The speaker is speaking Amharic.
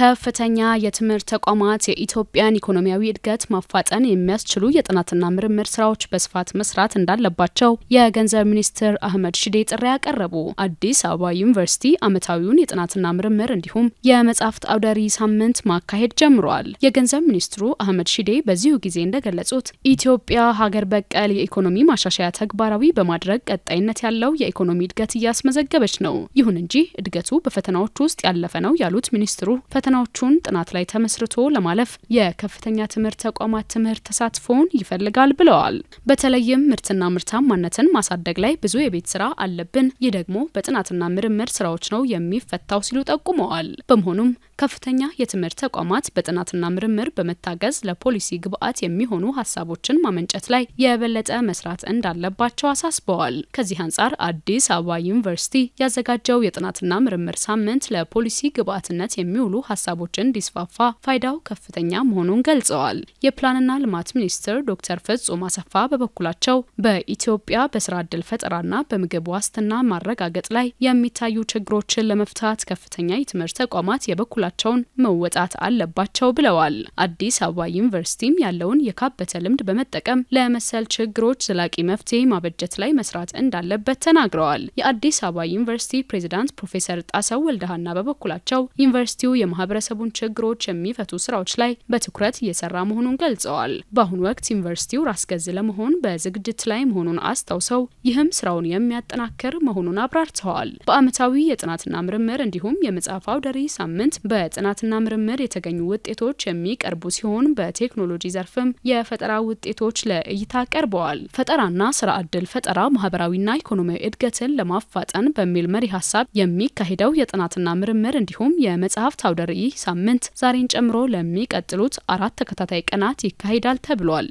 ከፍተኛ የትምህርት ተቋማት የኢትዮጵያን ኢኮኖሚያዊ እድገት ማፋጠን የሚያስችሉ የጥናትና ምርምር ስራዎች በስፋት መስራት እንዳለባቸው የገንዘብ ሚኒስትር አህመድ ሽዴ ጥሪ ያቀረቡ። አዲስ አበባ ዩኒቨርሲቲ ዓመታዊውን የጥናትና ምርምር እንዲሁም የመጻሕፍት አውደሪ ሳምንት ማካሄድ ጀምሯል። የገንዘብ ሚኒስትሩ አህመድ ሽዴ በዚሁ ጊዜ እንደገለጹት ኢትዮጵያ ሀገር በቀል የኢኮኖሚ ማሻሻያ ተግባራዊ በማድረግ ቀጣይነት ያለው የኢኮኖሚ እድገት እያስመዘገበች ነው። ይሁን እንጂ እድገቱ በፈተናዎች ውስጥ ያለፈ ነው ያሉት ሚኒስትሩ ፈተናዎቹን ጥናት ላይ ተመስርቶ ለማለፍ የከፍተኛ ትምህርት ተቋማት ትምህርት ተሳትፎውን ይፈልጋል ብለዋል። በተለይም ምርትና ምርታማነትን ማሳደግ ላይ ብዙ የቤት ስራ አለብን። ይህ ደግሞ በጥናትና ምርምር ስራዎች ነው የሚፈታው ሲሉ ጠቁመዋል። በመሆኑም ከፍተኛ የትምህርት ተቋማት በጥናትና ምርምር በመታገዝ ለፖሊሲ ግብዓት የሚሆኑ ሀሳቦችን ማመንጨት ላይ የበለጠ መስራት እንዳለባቸው አሳስበዋል። ከዚህ አንጻር አዲስ አበባ ዩኒቨርሲቲ ያዘጋጀው የጥናትና ምርምር ሳምንት ለፖሊሲ ግብዓትነት የሚውሉ ሀሳቦችን እንዲስፋፋ ፋይዳው ከፍተኛ መሆኑን ገልጸዋል። የፕላንና ልማት ሚኒስትር ዶክተር ፍጹም አሰፋ በበኩላቸው በኢትዮጵያ በስራ ዕድል ፈጠራና በምግብ ዋስትና ማረጋገጥ ላይ የሚታዩ ችግሮችን ለመፍታት ከፍተኛ የትምህርት ተቋማት የበኩላቸውን መወጣት አለባቸው ብለዋል። አዲስ አበባ ዩኒቨርሲቲም ያለውን የካበተ ልምድ በመጠቀም ለመሰል ችግሮች ዘላቂ መፍትሄ ማበጀት ላይ መስራት እንዳለበት ተናግረዋል። የአዲስ አበባ ዩኒቨርሲቲ ፕሬዚዳንት ፕሮፌሰር ጣሰው ወልደሃና በበኩላቸው ዩኒቨርሲቲው የመ የማህበረሰቡን ችግሮች የሚፈቱ ስራዎች ላይ በትኩረት እየሰራ መሆኑን ገልጸዋል። በአሁኑ ወቅት ዩኒቨርሲቲው ራስ ገዝ ለመሆን በዝግጅት ላይ መሆኑን አስታውሰው ይህም ስራውን የሚያጠናክር መሆኑን አብራርተዋል። በአመታዊ የጥናትና ምርምር እንዲሁም የመጽሐፍ አውደ ርዕይ ሳምንት በጥናትና ምርምር የተገኙ ውጤቶች የሚቀርቡ ሲሆን በቴክኖሎጂ ዘርፍም የፈጠራ ውጤቶች ለእይታ ቀርበዋል። ፈጠራና ስራ ዕድል ፈጠራ ማህበራዊና ኢኮኖሚያዊ እድገትን ለማፋጠን በሚል መሪ ሀሳብ የሚካሄደው የጥናትና ምርምር እንዲሁም የመጽሐፍት አውደ ይህ ሳምንት ዛሬን ጨምሮ ለሚቀጥሉት አራት ተከታታይ ቀናት ይካሄዳል ተብሏል።